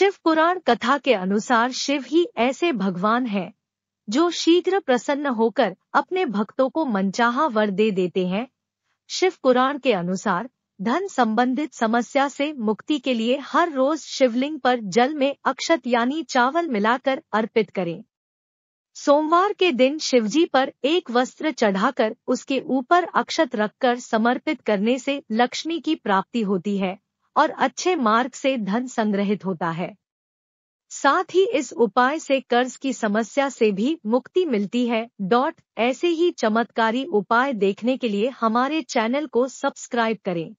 शिव पुराण कथा के अनुसार शिव ही ऐसे भगवान हैं जो शीघ्र प्रसन्न होकर अपने भक्तों को मनचाहा वर दे देते हैं शिव पुराण के अनुसार धन संबंधित समस्या से मुक्ति के लिए हर रोज शिवलिंग पर जल में अक्षत यानी चावल मिलाकर अर्पित करें सोमवार के दिन शिवजी पर एक वस्त्र चढ़ाकर उसके ऊपर अक्षत रखकर समर्पित करने से लक्ष्मी की प्राप्ति होती है और अच्छे मार्ग से धन संग्रहित होता है साथ ही इस उपाय से कर्ज की समस्या से भी मुक्ति मिलती है डॉट ऐसे ही चमत्कारी उपाय देखने के लिए हमारे चैनल को सब्सक्राइब करें